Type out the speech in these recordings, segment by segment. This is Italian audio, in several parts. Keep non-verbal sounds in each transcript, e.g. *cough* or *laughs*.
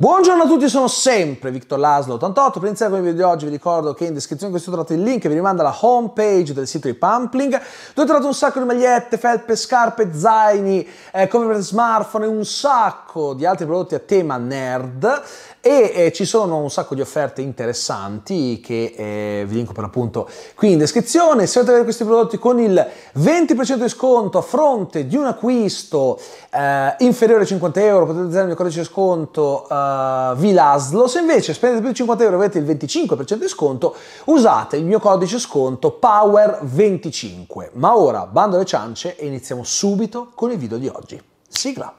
Buongiorno a tutti, sono sempre Victor Laslo 88 per iniziare con il video di oggi vi ricordo che in descrizione questo trovate il link che vi rimanda alla homepage del sito di Pampling, dove trovate un sacco di magliette, felpe, scarpe, zaini, eh, cover per smartphone e un sacco di altri prodotti a tema nerd e eh, ci sono un sacco di offerte interessanti che eh, vi linko per appunto qui in descrizione se volete avere questi prodotti con il 20% di sconto a fronte di un acquisto eh, inferiore a 50 euro potete usare il mio codice sconto eh, eh, Vilaslo. Se invece spendete più di 50 euro e avete il 25% di sconto, usate il mio codice sconto POWER25. Ma ora bando alle ciance e iniziamo subito con il video di oggi. Sigla!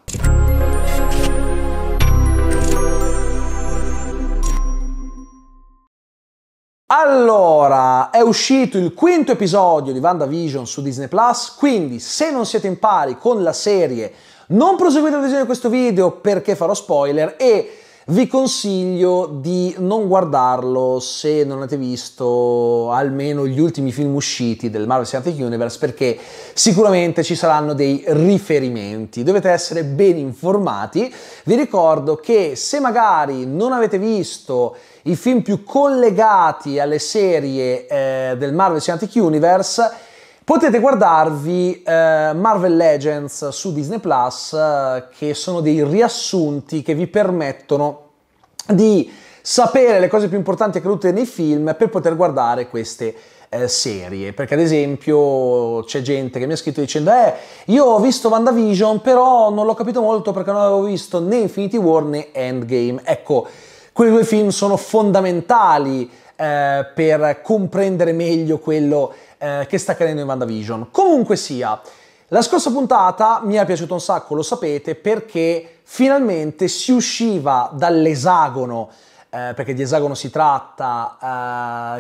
Allora, è uscito il quinto episodio di WandaVision su Disney Plus, quindi se non siete in pari con la serie non proseguite la visione di questo video perché farò spoiler e vi consiglio di non guardarlo se non avete visto almeno gli ultimi film usciti del Marvel Cinematic Universe perché sicuramente ci saranno dei riferimenti. Dovete essere ben informati. Vi ricordo che se magari non avete visto i film più collegati alle serie eh, del Marvel Cinematic Universe Potete guardarvi eh, Marvel Legends su Disney Plus, eh, che sono dei riassunti che vi permettono di sapere le cose più importanti accadute nei film per poter guardare queste eh, serie. Perché ad esempio c'è gente che mi ha scritto dicendo eh, io ho visto WandaVision però non l'ho capito molto perché non avevo visto né Infinity War né Endgame. Ecco, quei due film sono fondamentali eh, per comprendere meglio quello che eh, che sta accadendo in WandaVision. Comunque sia, la scorsa puntata mi è piaciuta un sacco, lo sapete, perché finalmente si usciva dall'esagono, eh, perché di esagono si tratta,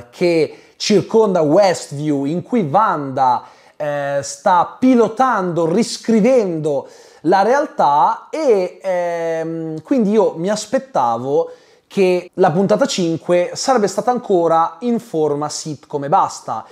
eh, che circonda Westview, in cui Wanda eh, sta pilotando, riscrivendo la realtà e ehm, quindi io mi aspettavo che la puntata 5 sarebbe stata ancora in forma sitcom e basta.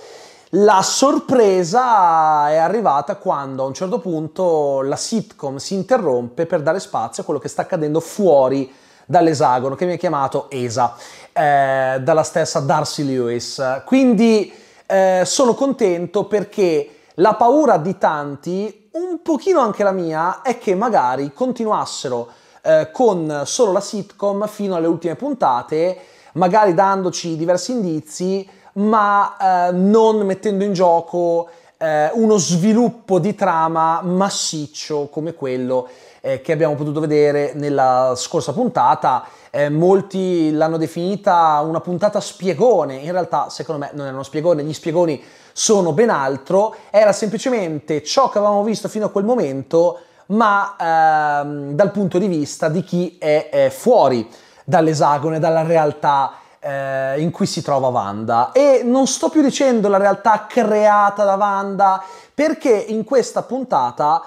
La sorpresa è arrivata quando a un certo punto la sitcom si interrompe per dare spazio a quello che sta accadendo fuori dall'esagono, che mi ha chiamato ESA, eh, dalla stessa Darcy Lewis. Quindi eh, sono contento perché la paura di tanti, un pochino anche la mia, è che magari continuassero eh, con solo la sitcom fino alle ultime puntate, magari dandoci diversi indizi, ma eh, non mettendo in gioco eh, uno sviluppo di trama massiccio come quello eh, che abbiamo potuto vedere nella scorsa puntata. Eh, molti l'hanno definita una puntata spiegone, in realtà secondo me non era uno spiegone, gli spiegoni sono ben altro, era semplicemente ciò che avevamo visto fino a quel momento, ma ehm, dal punto di vista di chi è, è fuori dall'esagone, dalla realtà eh, in cui si trova Wanda. E non sto più dicendo la realtà creata da Wanda, perché in questa puntata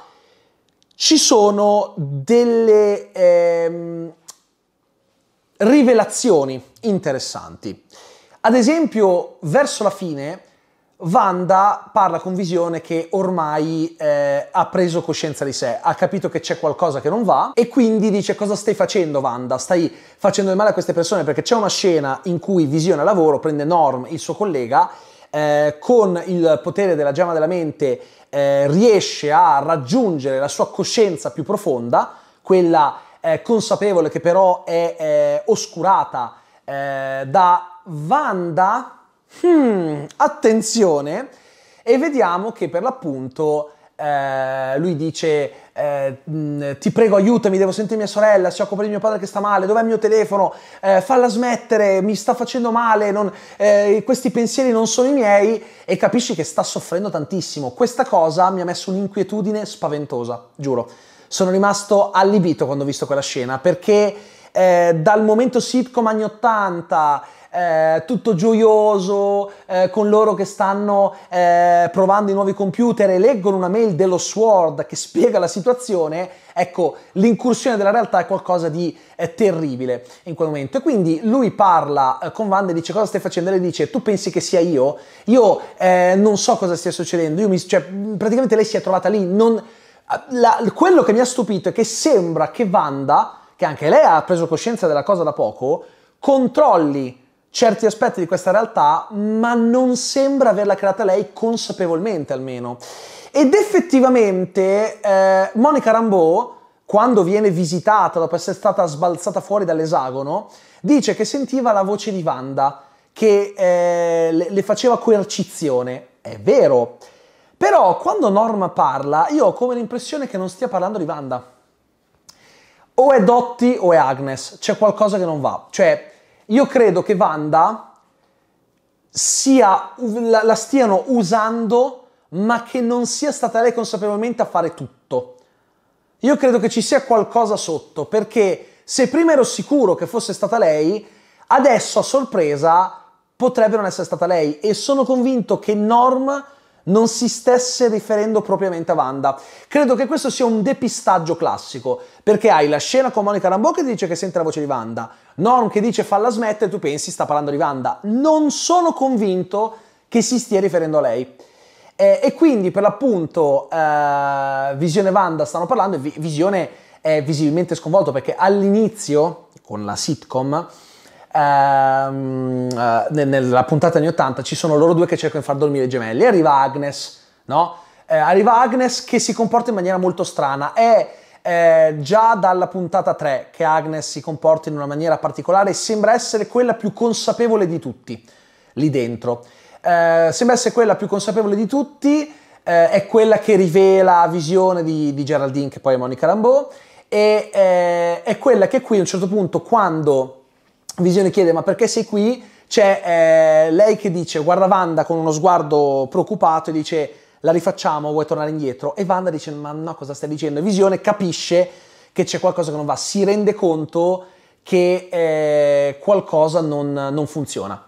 ci sono delle ehm, rivelazioni interessanti. Ad esempio, verso la fine Wanda parla con Visione che ormai eh, ha preso coscienza di sé, ha capito che c'è qualcosa che non va e quindi dice cosa stai facendo Wanda? Stai facendo del male a queste persone perché c'è una scena in cui Visione a lavoro prende Norm, il suo collega, eh, con il potere della gemma della mente eh, riesce a raggiungere la sua coscienza più profonda, quella eh, consapevole che però è eh, oscurata eh, da Wanda Hmm, attenzione! E vediamo che per l'appunto eh, lui dice eh, mm, ti prego aiutami, devo sentire mia sorella, si occupa di mio padre che sta male, dov'è il mio telefono, eh, falla smettere, mi sta facendo male, non, eh, questi pensieri non sono i miei e capisci che sta soffrendo tantissimo. Questa cosa mi ha messo un'inquietudine spaventosa, giuro. Sono rimasto allibito quando ho visto quella scena perché eh, dal momento sitcom anni 80 eh, tutto gioioso, eh, con loro che stanno eh, provando i nuovi computer e leggono una mail dello Sword che spiega la situazione, ecco, l'incursione della realtà è qualcosa di eh, terribile in quel momento. E quindi lui parla eh, con Wanda e dice cosa stai facendo? E lei dice tu pensi che sia io? Io eh, non so cosa stia succedendo, mi, cioè, praticamente lei si è trovata lì, non... La, quello che mi ha stupito è che sembra che Wanda, che anche lei ha preso coscienza della cosa da poco, controlli certi aspetti di questa realtà, ma non sembra averla creata lei consapevolmente almeno. Ed effettivamente eh, Monica Rambeau, quando viene visitata dopo essere stata sbalzata fuori dall'esagono, dice che sentiva la voce di Wanda che eh, le faceva coercizione. È vero. Però quando Norma parla, io ho come l'impressione che non stia parlando di Wanda. O è Dotti o è Agnes, c'è qualcosa che non va. Cioè, io credo che Wanda sia, la, la stiano usando, ma che non sia stata lei consapevolmente a fare tutto. Io credo che ci sia qualcosa sotto, perché se prima ero sicuro che fosse stata lei, adesso a sorpresa potrebbe non essere stata lei e sono convinto che Norm non si stesse riferendo propriamente a Wanda. Credo che questo sia un depistaggio classico, perché hai la scena con Monica Rambeau che dice che sente la voce di Wanda, Norm che dice falla smettere, tu pensi sta parlando di Wanda. Non sono convinto che si stia riferendo a lei. Eh, e quindi per l'appunto eh, Visione e Wanda stanno parlando e v- Visione è visibilmente sconvolto perché all'inizio, con la sitcom, ehm, eh, nella puntata anni 80 ci sono loro due che cercano di far dormire i gemelli. Arriva Agnes, no? Eh, arriva Agnes che si comporta in maniera molto strana. È eh, già dalla puntata 3 che Agnes si comporta in una maniera particolare e sembra essere quella più consapevole di tutti lì dentro. Eh, sembra essere quella più consapevole di tutti, eh, è quella che rivela visione di, di Geraldine, che poi è Monica Rambeau, e eh, è quella che qui a un certo punto, quando Visione chiede ma perché sei qui, c'è eh, lei che dice, guarda Wanda con uno sguardo preoccupato e dice la rifacciamo, vuoi tornare indietro? E Wanda dice, ma no, cosa stai dicendo? E Visione capisce che c'è qualcosa che non va, si rende conto che eh, qualcosa non, non funziona.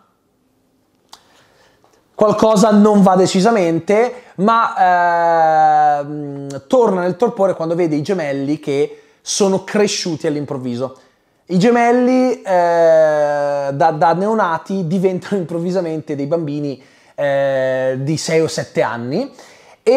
Qualcosa non va decisamente, ma eh, torna nel torpore quando vede i gemelli che sono cresciuti all'improvviso. I gemelli eh, da, da, neonati diventano *laughs* improvvisamente dei bambini eh, di 6 o 7 anni. E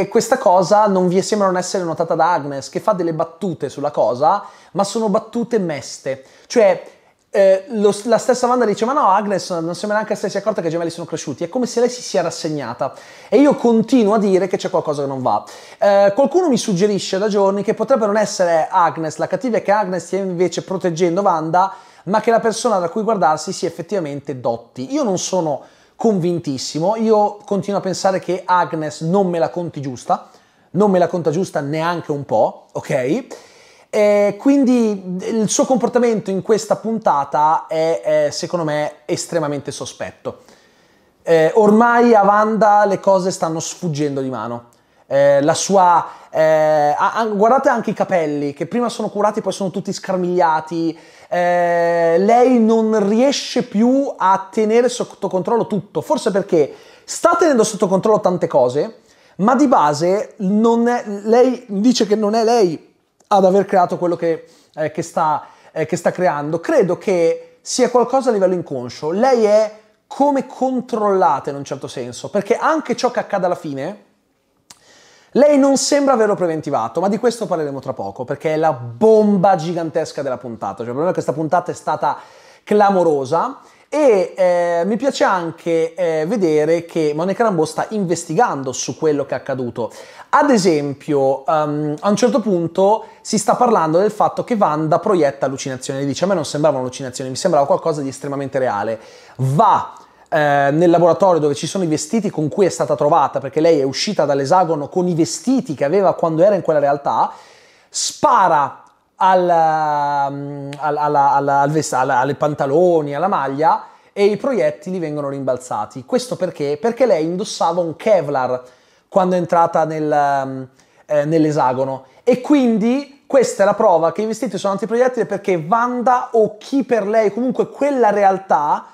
eh, questa cosa non vi sembra non essere notata da Agnes, che fa delle battute sulla cosa, ma sono battute meste. Cioè, eh, lo, la stessa Wanda dice: Ma no, Agnes non sembra neanche essersi accorta che i gemelli sono cresciuti. È come se lei si sia rassegnata. E io continuo a dire che c'è qualcosa che non va. Eh, qualcuno mi suggerisce da giorni che potrebbe non essere Agnes, la cattiva è che Agnes stia invece proteggendo Wanda, ma che la persona da cui guardarsi sia effettivamente Dotti. Io non sono convintissimo. Io continuo a pensare che Agnes non me la conti giusta, non me la conta giusta neanche un po', ok? E quindi il suo comportamento in questa puntata è, è secondo me estremamente sospetto. Eh, ormai a Wanda le cose stanno sfuggendo di mano. Eh, la sua... Eh, guardate anche i capelli, che prima sono curati e poi sono tutti scarmigliati. Eh, lei non riesce più a tenere sotto controllo tutto, forse perché sta tenendo sotto controllo tante cose, ma di base è, lei dice che non è lei ad aver creato quello che, eh, che, sta, eh, che sta creando. Credo che sia qualcosa a livello inconscio. Lei è come controllata in un certo senso, perché anche ciò che accade alla fine lei non sembra averlo preventivato, ma di questo parleremo tra poco, perché è la bomba gigantesca della puntata. Cioè, per me questa puntata è stata clamorosa e eh, mi piace anche eh, vedere che Monica Rambo sta investigando su quello che è accaduto. Ad esempio, um, a un certo punto si sta parlando del fatto che Wanda proietta allucinazioni. Dice, a me non sembrava un'allucinazione, mi sembrava qualcosa di estremamente reale. Va eh, nel laboratorio dove ci sono i vestiti con cui è stata trovata, perché lei è uscita dall'esagono con i vestiti che aveva quando era in quella realtà, spara al, mm, al, al, alle pantaloni, alla maglia e i proiettili vengono rimbalzati. Questo perché? Perché lei indossava un Kevlar quando è entrata nel, mm, eh, nell'esagono e quindi questa è la prova che i vestiti sono antiproiettili perché Wanda o chi per lei, comunque quella realtà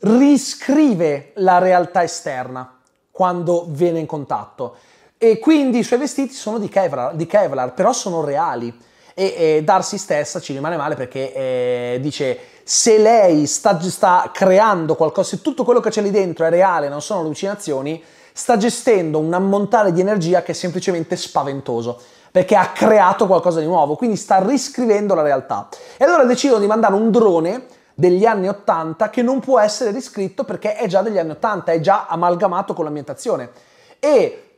riscrive la realtà esterna quando viene in contatto. E quindi i suoi vestiti sono di Kevlar, di Kevlar però sono reali. E, e, Darcy stessa ci rimane male perché eh, dice se lei sta, sta, creando qualcosa, se tutto quello che c'è lì dentro è reale, non sono allucinazioni, sta gestendo un ammontare di energia che è semplicemente spaventoso perché ha creato qualcosa di nuovo, quindi sta riscrivendo la realtà. E allora decidono di mandare un drone degli anni 80 che non può essere riscritto perché è già degli anni 80, è già amalgamato con l'ambientazione. E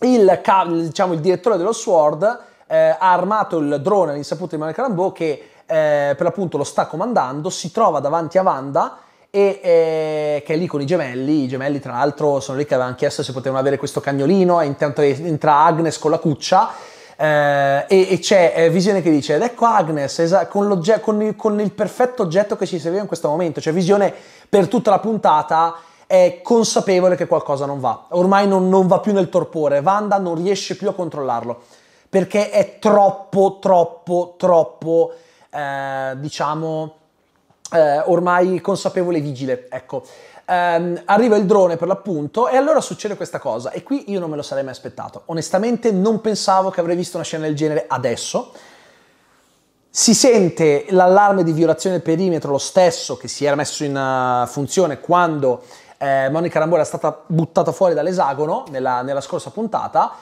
il, diciamo, il direttore dello Sword eh, ha armato il drone all'insaputa di Manuel Carambeau che eh, per l'appunto lo sta comandando, si trova davanti a Wanda e eh, che è lì con i gemelli, i gemelli tra l'altro sono lì che avevano chiesto se potevano avere questo cagnolino, e intanto entra Agnes con la cuccia eh, e, e, c'è eh, Visione che dice: Ed ecco Agnes esa- con, con, il, con, il, perfetto oggetto che ci serviva in questo momento. Cioè, Visione per tutta la puntata è consapevole che qualcosa non va. Ormai non, non va più nel torpore. Wanda non riesce più a controllarlo perché è troppo, troppo, troppo, eh, diciamo, eh, ormai consapevole e vigile. Ecco ehm, arriva il drone per l'appunto e allora succede questa cosa e qui io non me lo sarei mai aspettato. Onestamente non pensavo che avrei visto una scena del genere adesso. Si sente l'allarme di violazione del perimetro lo stesso che si era messo in eh, funzione quando eh, Monica Rambo era stata buttata fuori dall'esagono nella, nella scorsa puntata.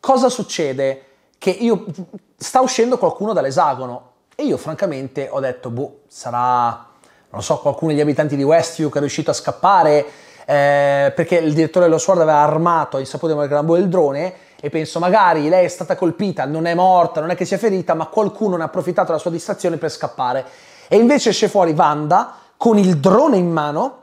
Cosa succede? Che io mm, sta uscendo qualcuno dall'esagono e io francamente ho detto boh, sarà non so, qualcuno degli abitanti di Westview che è riuscito a scappare eh, perché il direttore dello Sword aveva armato, gli saputo del grambo il drone e penso magari lei è stata colpita, non è morta, non è che sia ferita, ma qualcuno ne ha approfittato della sua distrazione per scappare. E invece esce fuori Wanda con il drone in mano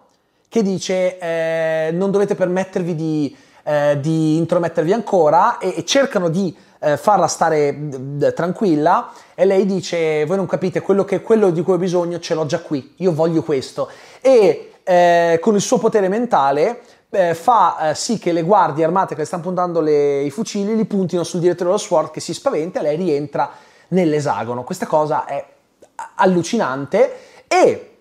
che dice eh, non dovete permettervi di eh, di intromettervi ancora e, e cercano di eh, farla stare eh, tranquilla e lei dice voi non capite quello, che, quello di cui ho bisogno ce l'ho già qui, io voglio questo e eh, con il suo potere mentale eh, fa eh, sì che le guardie armate che le stanno puntando le, i fucili li puntino sul direttore dello SWORD che si spaventa e lei rientra nell'esagono. Questa cosa è allucinante e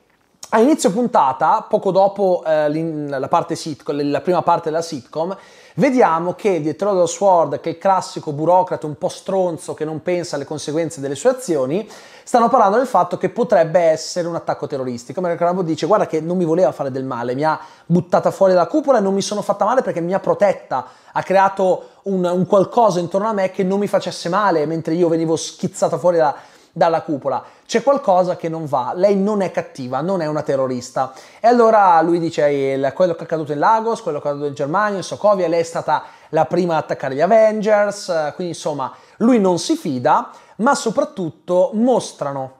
a inizio puntata, poco dopo eh, la, parte sitcom, la prima parte della sitcom, vediamo che di Theodore Sword, che è il classico burocrate un po' stronzo che non pensa alle conseguenze delle sue azioni, stanno parlando del fatto che potrebbe essere un attacco terroristico. Merrick Rambo dice guarda che non mi voleva fare del male, mi ha buttata fuori dalla cupola e non mi sono fatta male perché mi ha protetta, ha creato un, un qualcosa intorno a me che non mi facesse male mentre io venivo schizzata fuori da, dalla cupola c'è qualcosa che non va, lei non è cattiva, non è una terrorista. E allora lui dice quello che è accaduto in Lagos, quello che è accaduto in Germania, in Sokovia, lei è stata la prima a attaccare gli Avengers, quindi insomma lui non si fida, ma soprattutto mostrano,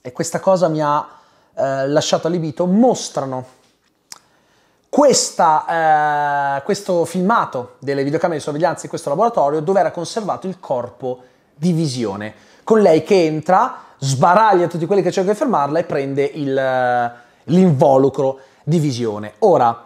e questa cosa mi ha eh, lasciato allibito, mostrano questa, eh, questo filmato delle videocamere di sorveglianza di questo laboratorio dove era conservato il corpo di visione con lei che entra, sbaraglia tutti quelli che cercano di fermarla e prende il, eh, l'involucro di visione. Ora,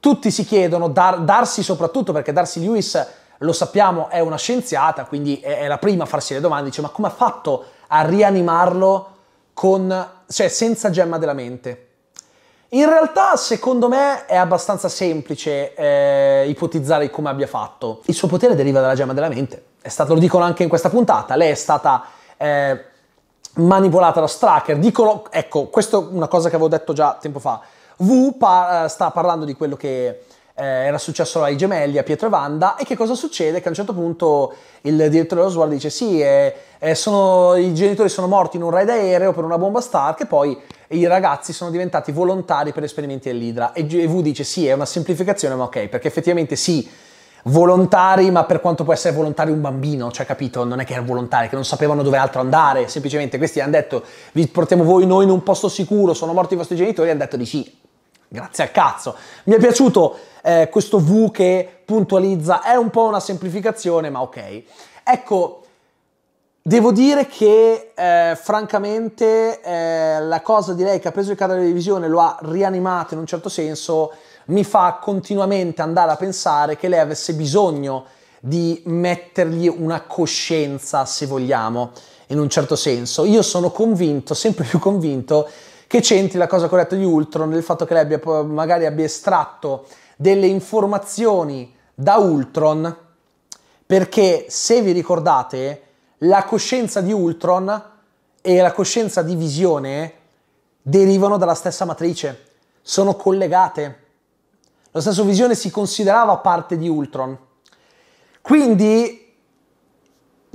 tutti si chiedono, dar, Darsi soprattutto, perché Darsi Lewis lo sappiamo è una scienziata, quindi è, è la prima a farsi le domande, dice ma come ha fatto a rianimarlo con, cioè, senza gemma della mente? In realtà, secondo me, è abbastanza semplice eh, ipotizzare come abbia fatto. Il suo potere deriva dalla gemma della mente. È stato, lo dicono anche in questa puntata, lei è stata eh, manipolata da Stracker. Dicono, ecco, questa è una cosa che avevo detto già tempo fa. V par- eh, sta parlando di quello che eh, era successo ai gemelli, a Pietro e Vanda, e che cosa succede? Che a un certo punto il direttore dello Sword dice sì, eh, eh, sono, i genitori sono morti in un raid aereo per una bomba Stark e poi i ragazzi sono diventati volontari per esperimenti dell'Idra. E, G- e V dice sì, è una semplificazione, ma ok, perché effettivamente sì, volontari, ma per quanto può essere volontario un bambino, cioè capito, non è che erano volontari, che non sapevano dove altro andare, semplicemente questi hanno detto vi portiamo voi noi in un posto sicuro, sono morti i vostri genitori, hanno detto di sì, grazie al cazzo. Mi è piaciuto eh, questo V che puntualizza, è un po' una semplificazione, ma ok. Ecco, Devo dire che eh, francamente eh, la cosa di lei che ha preso il canale di visione lo ha rianimato in un certo senso mi fa continuamente andare a pensare che lei avesse bisogno di mettergli una coscienza, se vogliamo, in un certo senso. Io sono convinto, sempre più convinto, che c'entri la cosa corretta di Ultron, del fatto che lei abbia, magari abbia estratto delle informazioni da Ultron, perché se vi ricordate, la coscienza di Ultron e la coscienza di Visione derivano dalla stessa matrice, sono collegate. Lo stesso Visione si considerava parte di Ultron. Quindi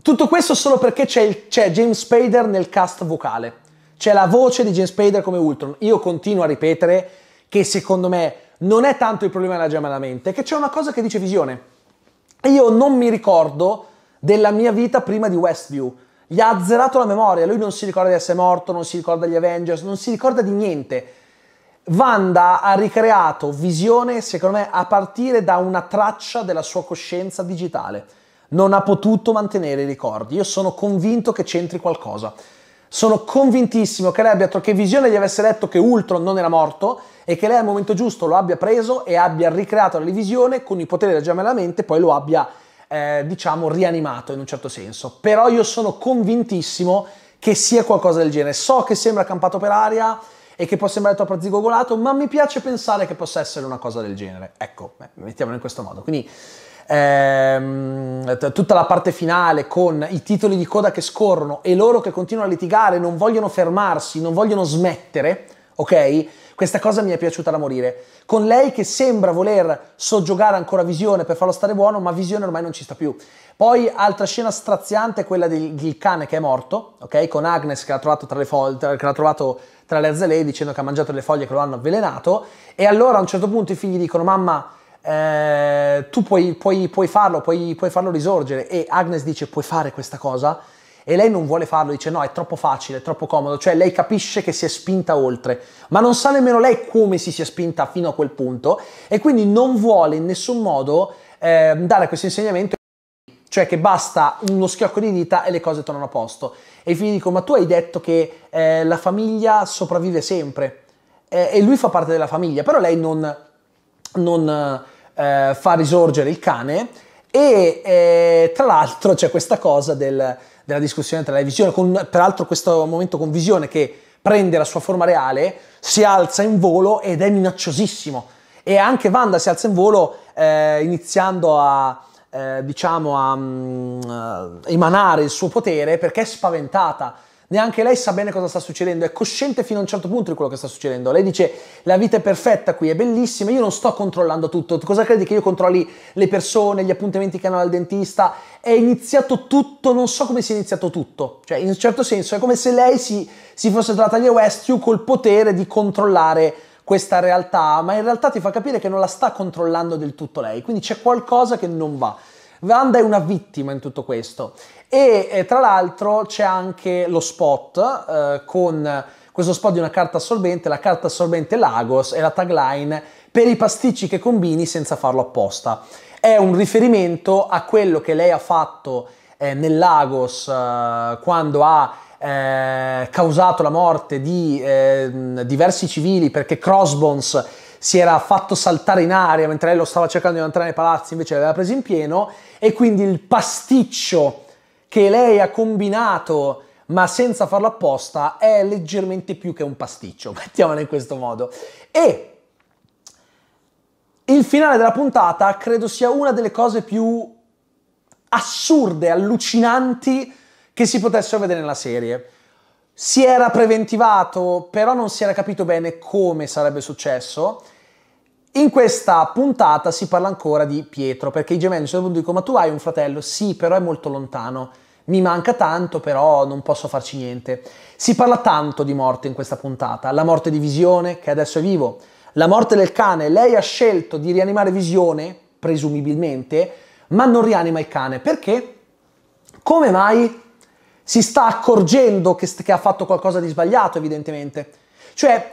tutto questo solo perché c'è, il, c'è James Spader nel cast vocale. C'è la voce di James Spader come Ultron. Io continuo a ripetere che secondo me non è tanto il problema della gemma della mente, che c'è una cosa che dice Visione. io non mi ricordo della mia vita prima di Westview. Gli ha azzerato la memoria, lui non si ricorda di essere morto, non si ricorda gli Avengers, non si ricorda di niente. Vanda ha ricreato visione, secondo me, a partire da una traccia della sua coscienza digitale. Non ha potuto mantenere i ricordi. Io sono convinto che c'entri qualcosa. Sono convintissimo che lei abbia, che Visione gli avesse detto che Ultron non era morto e che lei al momento giusto lo abbia preso e abbia ricreato la visione con i poteri della gemma della mente, poi lo abbia, eh, diciamo, rianimato in un certo senso. Però io sono convintissimo che sia qualcosa del genere. So che sembra campato per aria e che può sembrare troppo zigogolato, ma mi piace pensare che possa essere una cosa del genere. Ecco, mettiamolo in questo modo. Quindi ehm, tutta la parte finale con i titoli di coda che scorrono e loro che continuano a litigare, non vogliono fermarsi, non vogliono smettere, ok? Questa cosa mi è piaciuta da morire. Con lei che sembra voler soggiogare ancora Visione per farlo stare buono, ma Visione ormai non ci sta più. Poi altra scena straziante è quella del, del cane che è morto, ok? Con Agnes che l'ha trovato tra le foglie, che l'ha trovato tra le arzele dicendo che ha mangiato le foglie che lo hanno avvelenato. E allora a un certo punto i figli dicono: Mamma. Eh, tu puoi, puoi, puoi farlo, puoi, puoi farlo risorgere e Agnes dice puoi fare questa cosa e lei non vuole farlo, dice no, è troppo facile, è troppo comodo, cioè lei capisce che si è spinta oltre, ma non sa nemmeno lei come si sia spinta fino a quel punto e quindi non vuole in nessun modo eh, dare questo insegnamento cioè che basta uno schiocco di dita e le cose tornano a posto. E i figli dicono, ma tu hai detto che eh, la famiglia sopravvive sempre eh, e lui fa parte della famiglia, però lei non, non eh, fa risorgere il cane e eh, tra l'altro c'è questa cosa del, della discussione tra la visione, con, peraltro questo momento con visione che prende la sua forma reale, si alza in volo ed è minacciosissimo. E anche Wanda si alza in volo eh, iniziando a, eh, diciamo, a, mm, a emanare il suo potere perché è spaventata neanche lei sa bene cosa sta succedendo, è cosciente fino a un certo punto di quello che sta succedendo. Lei dice la vita è perfetta qui, è bellissima, io non sto controllando tutto, cosa credi che io controlli le persone, gli appuntamenti che hanno al dentista? È iniziato tutto, non so come sia iniziato tutto, cioè in un certo senso è come se lei si, si fosse trovata lì a Westview col potere di controllare questa realtà, ma in realtà ti fa capire che non la sta controllando del tutto lei, quindi c'è qualcosa che non va. Wanda è una vittima in tutto questo. E eh, tra l'altro c'è anche lo spot eh, con questo spot di una carta assorbente, la carta assorbente Lagos e la tagline per i pasticci che combini senza farlo apposta. È un riferimento a quello che lei ha fatto eh, nel Lagos eh, quando ha eh, causato la morte di ehm, diversi civili perché Crossbones si era fatto saltare in aria mentre lei lo stava cercando di entrare nei palazzi, invece l'aveva preso in pieno e quindi il pasticcio che lei ha combinato ma senza farlo apposta è leggermente più che un pasticcio, *laughs* mettiamolo in questo modo. E il finale della puntata credo sia una delle cose più assurde, allucinanti che si potessero vedere nella serie si era preventivato, però non si era capito bene come sarebbe successo. In questa puntata si parla ancora di Pietro, perché i gemelli sono venuti dicono ma tu hai un fratello? Sì, però è molto lontano. Mi manca tanto, però non posso farci niente. Si parla tanto di morte in questa puntata, la morte di Visione, che adesso è vivo, la morte del cane, lei ha scelto di rianimare Visione, presumibilmente, ma non rianima il cane. Perché? Come mai si sta accorgendo che, st- che ha fatto qualcosa di sbagliato, evidentemente. Cioè,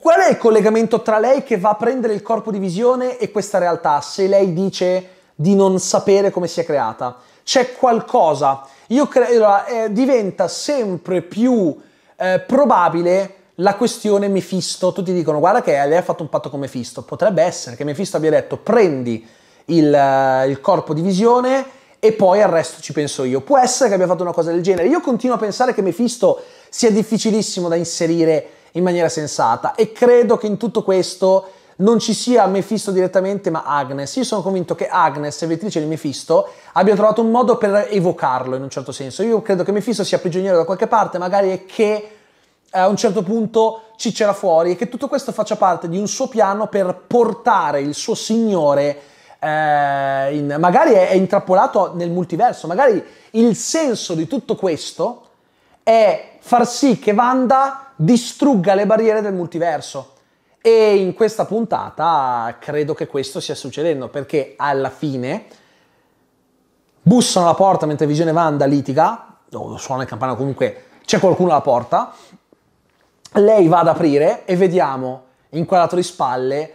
qual è il collegamento tra lei che va a prendere il corpo di visione e questa realtà, se lei dice di non sapere come si è creata? C'è qualcosa. Io credo, eh, diventa sempre più eh, probabile la questione Mefisto. Tutti dicono, guarda che lei ha fatto un patto con Mefisto. Potrebbe essere che Mefisto abbia detto, prendi il, il corpo di visione e poi al resto ci penso io. Può essere che abbia fatto una cosa del genere. Io continuo a pensare che Mephisto sia difficilissimo da inserire in maniera sensata e credo che in tutto questo non ci sia Mephisto direttamente ma Agnes. Io sono convinto che Agnes, servitrice di Mephisto, abbia trovato un modo per evocarlo in un certo senso. Io credo che Mephisto sia prigioniero da qualche parte, magari è che eh, a un certo punto ci c'era fuori e che tutto questo faccia parte di un suo piano per portare il suo signore eh, in, magari è, è intrappolato nel multiverso, magari il senso di tutto questo è far sì che Wanda distrugga le barriere del multiverso. E in questa puntata credo che questo stia succedendo perché alla fine bussano alla porta mentre Visione Wanda litiga, o suona il campanello comunque c'è qualcuno alla porta, lei va ad aprire e vediamo in quel lato di spalle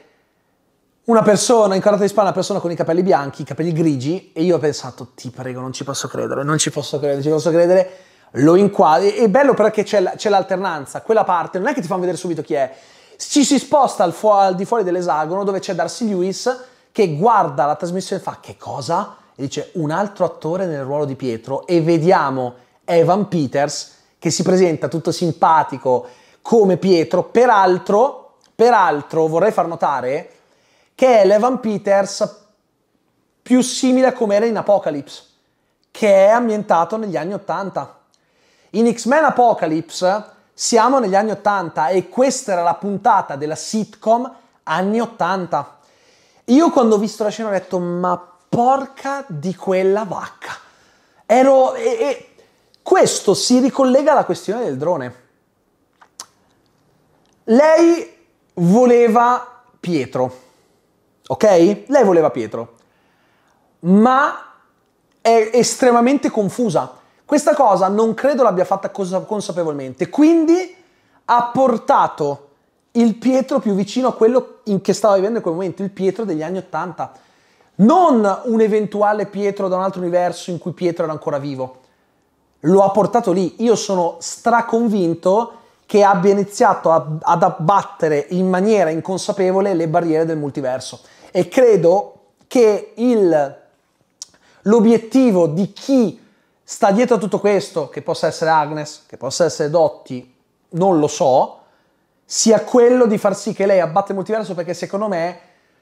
una persona in carta di spalla, una persona con i capelli bianchi, i capelli grigi, e io ho pensato, ti prego, non ci posso credere, non ci posso credere, non ci posso credere, lo inquadri, è bello perché c'è, l'alternanza, quella parte non è che ti fanno vedere subito chi è, ci si sposta al, fu al di fuori dell'esagono dove c'è Darcy Lewis che guarda la trasmissione e fa che cosa? E dice un altro attore nel ruolo di Pietro e vediamo Evan Peters che si presenta tutto simpatico come Pietro, peraltro, peraltro vorrei far notare che è l'Evan Peters più simile a come era in Apocalypse, che è ambientato negli anni 80. In X-Men Apocalypse siamo negli anni 80 e questa era la puntata della sitcom anni 80. Io quando ho visto la scena ho detto ma porca di quella vacca. Ero... E, e... Questo si ricollega alla questione del drone. Lei voleva Pietro Ok? Lei voleva Pietro. Ma è estremamente confusa. Questa cosa non credo l'abbia fatta consapevolmente. Quindi ha portato il Pietro più vicino a quello in che stava vivendo in quel momento, il Pietro degli anni Ottanta. Non un eventuale Pietro da un altro universo in cui Pietro era ancora vivo. Lo ha portato lì. Io sono straconvinto che abbia iniziato a, ad abbattere in maniera inconsapevole le barriere del multiverso e credo che il, l'obiettivo di chi sta dietro a tutto questo, che possa essere Agnes, che possa essere Dotti, non lo so, sia quello di far sì che lei abbatte il multiverso perché secondo me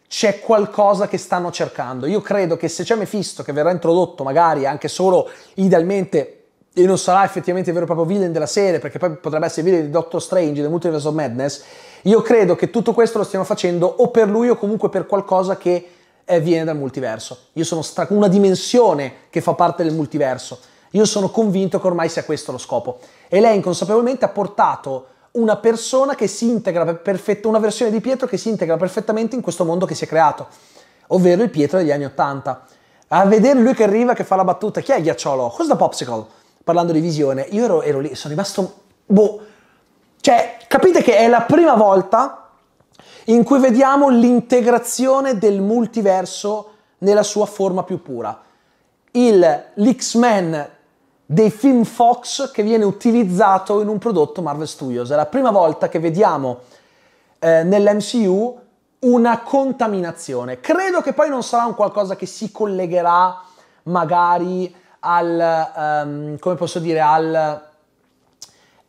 c'è qualcosa che stanno cercando. Io credo che se c'è Mephisto che verrà introdotto magari anche solo idealmente e non sarà effettivamente il vero e proprio villain della serie perché poi potrebbe essere il villain di Doctor Strange del Multiverse of Madness io credo che tutto questo lo stiamo facendo o per lui o comunque per qualcosa che eh, viene dal multiverso. Io sono stra- una dimensione che fa parte del multiverso. Io sono convinto che ormai sia questo lo scopo. E lei inconsapevolmente ha portato una persona che si integra perfetta, una versione di Pietro che si integra perfettamente in questo mondo che si è creato, ovvero il Pietro degli anni Ottanta. A vedere lui che arriva, che fa la battuta, chi è il ghiacciolo? Cos'è da Popsicle? Parlando di visione, io ero, ero lì, sono rimasto, boh, cioè, capite che è la prima volta in cui vediamo l'integrazione del multiverso nella sua forma più pura. Il, L'X-Men dei film Fox che viene utilizzato in un prodotto Marvel Studios. È la prima volta che vediamo eh, nell'MCU una contaminazione. Credo che poi non sarà un qualcosa che si collegherà magari al, um, come posso dire, al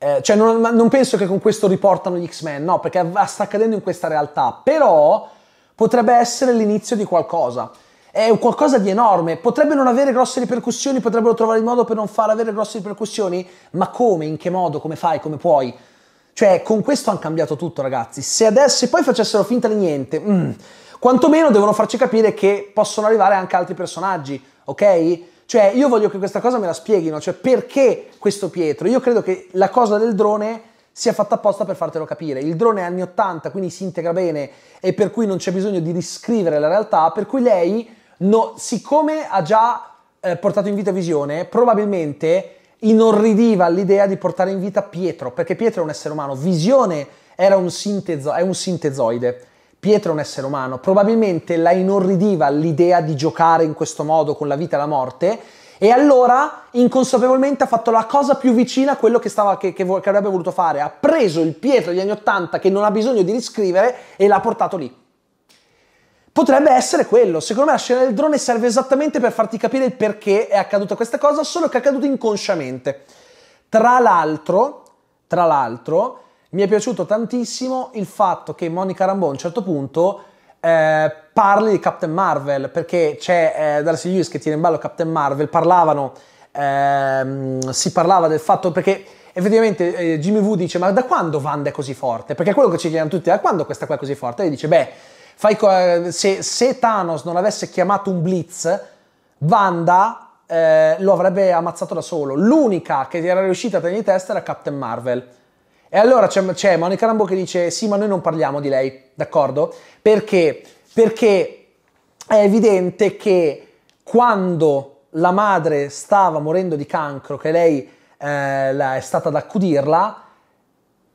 eh, cioè non, non, penso che con questo riportano gli X-Men, no, perché sta accadendo in questa realtà, però potrebbe essere l'inizio di qualcosa. È qualcosa di enorme, potrebbe non avere grosse ripercussioni, potrebbero trovare il modo per non far avere grosse ripercussioni, ma come, in che modo, come fai, come puoi? Cioè, con questo hanno cambiato tutto, ragazzi. Se adesso, se poi facessero finta di niente, mm, quantomeno devono farci capire che possono arrivare anche altri personaggi, ok? Cioè, io voglio che questa cosa me la spieghino, cioè perché questo Pietro? Io credo che la cosa del drone sia fatta apposta per fartelo capire. Il drone è anni 80, quindi si integra bene e per cui non c'è bisogno di riscrivere la realtà, per cui lei, no, siccome ha già eh, portato in vita Visione, probabilmente inorridiva l'idea di portare in vita Pietro, perché Pietro è un essere umano, Visione era un sintezo- è un sintezoide Pietro è un essere umano, probabilmente la inorridiva l'idea di giocare in questo modo con la vita e la morte e allora inconsapevolmente ha fatto la cosa più vicina a quello che, stava, che, che, che avrebbe voluto fare, ha preso il Pietro degli anni Ottanta che non ha bisogno di riscrivere e l'ha portato lì. Potrebbe essere quello, secondo me la scena del drone serve esattamente per farti capire il perché è accaduta questa cosa, solo che è accaduta inconsciamente. Tra l'altro, tra l'altro, mi è piaciuto tantissimo il fatto che Monica Rambeau a un certo punto eh, parli di Captain Marvel, perché c'è eh, Darcy Lewis che tiene in ballo Captain Marvel, parlavano, ehm, si parlava del fatto perché effettivamente eh, Jimmy Woo dice ma da quando Wanda è così forte? Perché è quello che ci chiedono tutti, da quando questa qua è così forte? E dice beh, co- eh, se, se, Thanos non avesse chiamato un blitz, Wanda eh, lo avrebbe ammazzato da solo. L'unica che era riuscita a tenere in testa era Captain Marvel. E allora c'è, c'è Monica Rambo che dice sì, ma noi non parliamo di lei, d'accordo? Perché? Perché è evidente che quando la madre stava morendo di cancro, che lei eh, è stata ad accudirla,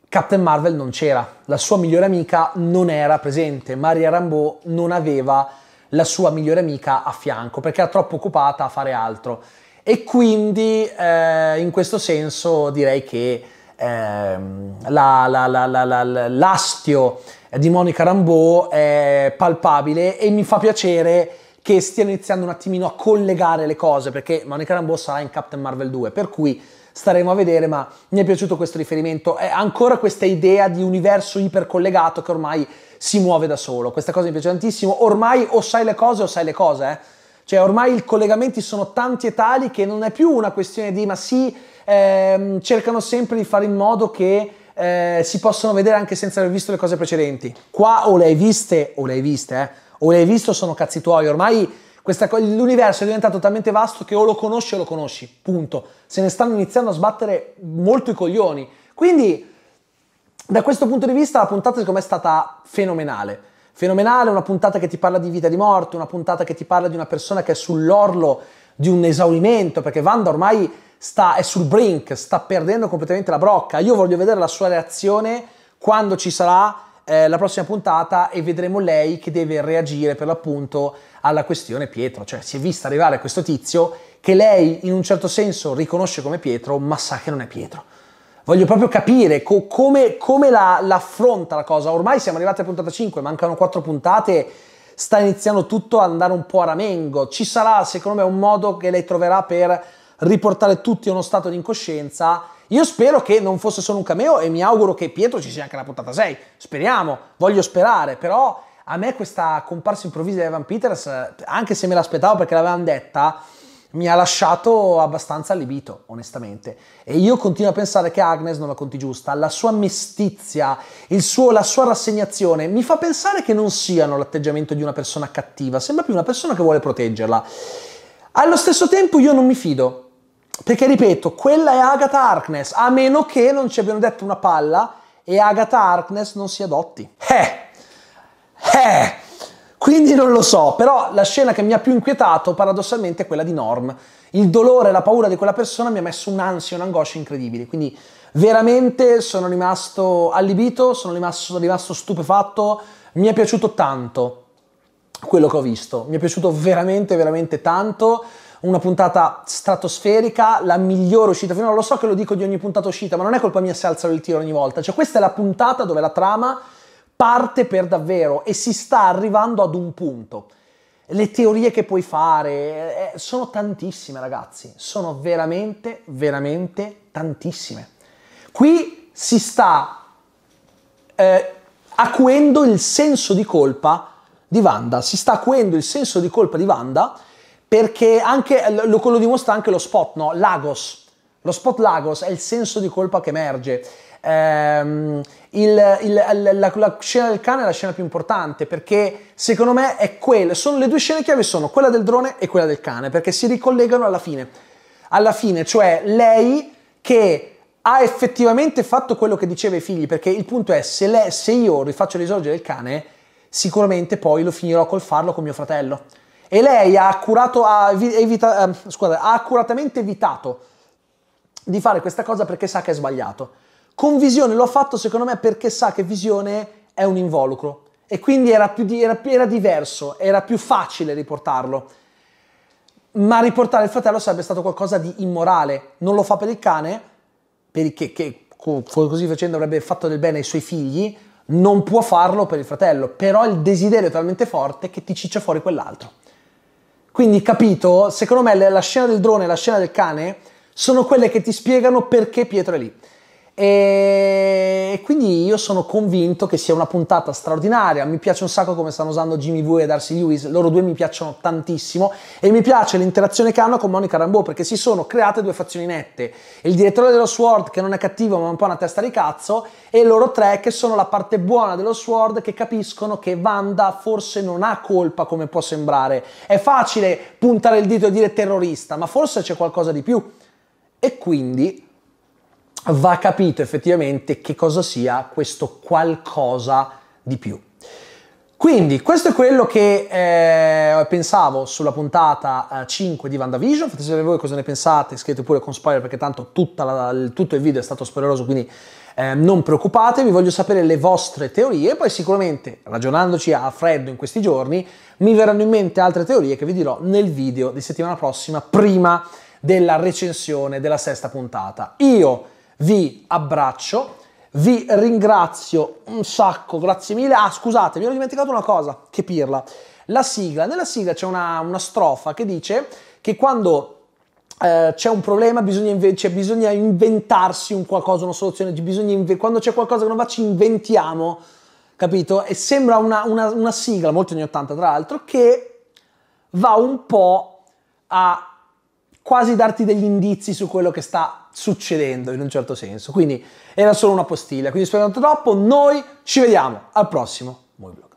Captain Marvel non c'era, la sua migliore amica non era presente, Maria Rambo non aveva la sua migliore amica a fianco perché era troppo occupata a fare altro. E quindi eh, in questo senso direi che Ehm, la, la, la, l'astio di Monica Rambeau è palpabile e mi fa piacere che stiano iniziando un attimino a collegare le cose perché Monica Rambeau sarà in Captain Marvel 2 per cui staremo a vedere ma mi è piaciuto questo riferimento è ancora questa idea di universo ipercollegato che ormai si muove da solo questa cosa mi piace tantissimo ormai o sai le cose o sai le cose eh? cioè ormai i collegamenti sono tanti e tali che non è più una questione di ma sì eh, cercano sempre di fare in modo che eh, si possano vedere anche senza aver visto le cose precedenti. Qua o le hai viste o le hai viste, eh, o le hai visto sono cazzi tuoi, ormai questa, l'universo è diventato talmente vasto che o lo conosci o lo conosci, punto. Se ne stanno iniziando a sbattere molto i coglioni. Quindi, da questo punto di vista, la puntata secondo me è stata fenomenale. Fenomenale, una puntata che ti parla di vita e di morte, una puntata che ti parla di una persona che è sull'orlo di un esaurimento, perché Wanda ormai sta, è sul brink, sta perdendo completamente la brocca. Io voglio vedere la sua reazione quando ci sarà eh, la prossima puntata e vedremo lei che deve reagire per l'appunto alla questione Pietro. Cioè si è vista arrivare questo tizio che lei in un certo senso riconosce come Pietro, ma sa che non è Pietro. Voglio proprio capire co- come, come la, l'affronta la cosa. Ormai siamo arrivati a puntata 5, mancano 4 puntate sta iniziando tutto ad andare un po' a ramengo. Ci sarà, secondo me, un modo che lei troverà per riportare tutti a uno stato di incoscienza. Io spero che non fosse solo un cameo e mi auguro che Pietro ci sia anche la puntata 6. Speriamo, voglio sperare, però a me questa comparsa improvvisa di Evan Peters, anche se me l'aspettavo perché l'avevano detta, mi ha lasciato abbastanza allibito, onestamente. E io continuo a pensare che Agnes non la conti giusta. La sua mestizia, suo, la sua rassegnazione mi fa pensare che non siano l'atteggiamento di una persona cattiva, sembra più una persona che vuole proteggerla. Allo stesso tempo io non mi fido, perché ripeto, quella è Agatha Harkness, a meno che non ci abbiano detto una palla e Agatha Harkness non si adotti. Eh! Eh! Quindi non lo so, però la scena che mi ha più inquietato paradossalmente è quella di Norm. Il dolore e la paura di quella persona mi ha messo un'ansia, un'angoscia incredibili. Quindi veramente sono rimasto allibito, sono rimasto, sono rimasto stupefatto. Mi è piaciuto tanto quello che ho visto. Mi è piaciuto veramente, veramente tanto una puntata stratosferica, la migliore uscita finora. Lo so che lo dico di ogni puntata uscita, ma non è colpa mia se alzano il tiro ogni volta. Cioè, questa è la puntata dove la trama parte per davvero e si sta arrivando ad un punto. Le teorie che puoi fare eh, eh sono tantissime, ragazzi. Sono veramente, veramente tantissime. Qui si sta eh, acuendo il senso di colpa di Wanda. Si sta acuendo il senso di colpa di Wanda perché anche, lo, lo dimostra anche lo spot, no? Lagos. Lo spot Lagos è il senso di colpa che emerge. Ehm, il, il, la, la, scena del cane è la scena più importante perché secondo me è quella, sono, le due scene chiave sono quella del drone e quella del cane perché si ricollegano alla fine. Alla fine, cioè lei che ha effettivamente fatto quello che diceva ai figli perché il punto è se, le, se io rifaccio risorgere il cane sicuramente poi lo finirò col farlo con mio fratello e lei ha, accurato, ha, evita, eh, scusate, ha accuratamente evitato di fare questa cosa perché sa che è sbagliato. Con Visione l'ho fatto secondo me perché sa che Visione è un involucro e quindi era, più di, era, era diverso, era più facile riportarlo. Ma riportare il fratello sarebbe stato qualcosa di immorale. Non lo fa per il cane, perché che, così facendo avrebbe fatto del bene ai suoi figli, non può farlo per il fratello, però il desiderio è talmente forte che ti ciccia fuori quell'altro. Quindi capito, secondo me la scena del drone e la scena del cane sono quelle che ti spiegano perché Pietro è lì. E quindi io sono convinto che sia una puntata straordinaria. Mi piace un sacco come stanno usando Jimmy Vu e Darcy Lewis, loro due mi piacciono tantissimo. E mi piace l'interazione che hanno con Monica Rambeau perché si sono create due fazioni nette: il direttore dello Sword, che non è cattivo ma un po' una testa di cazzo, e loro tre che sono la parte buona dello Sword che capiscono che Wanda forse non ha colpa come può sembrare. È facile puntare il dito e dire terrorista, ma forse c'è qualcosa di più. E quindi va capito effettivamente che cosa sia questo qualcosa di più. Quindi questo è quello che eh, pensavo sulla puntata eh, 5 di VandaVision, fate sapere voi cosa ne pensate, scrivete pure con spoiler perché tanto la, tutto il video è stato spoileroso, quindi eh, non preoccupatevi, voglio sapere le vostre teorie, poi sicuramente ragionandoci a freddo in questi giorni mi verranno in mente altre teorie che vi dirò nel video di settimana prossima prima della recensione della sesta puntata. Io vi abbraccio, vi ringrazio un sacco, grazie mille. Ah, scusate, mi ero dimenticato una cosa, che pirla. La sigla, nella sigla c'è una, una strofa che dice che quando eh, c'è un problema bisogna, inve- cioè, bisogna, inventarsi un qualcosa, una soluzione, inve- quando c'è qualcosa che non va ci inventiamo, capito? E sembra una, una, una sigla, molto anni 80 tra l'altro, che va un po' a quasi darti degli indizi su quello che sta succedendo in un certo senso. Quindi era solo una postilla, quindi spero tanto troppo, noi ci vediamo al prossimo Moviblog.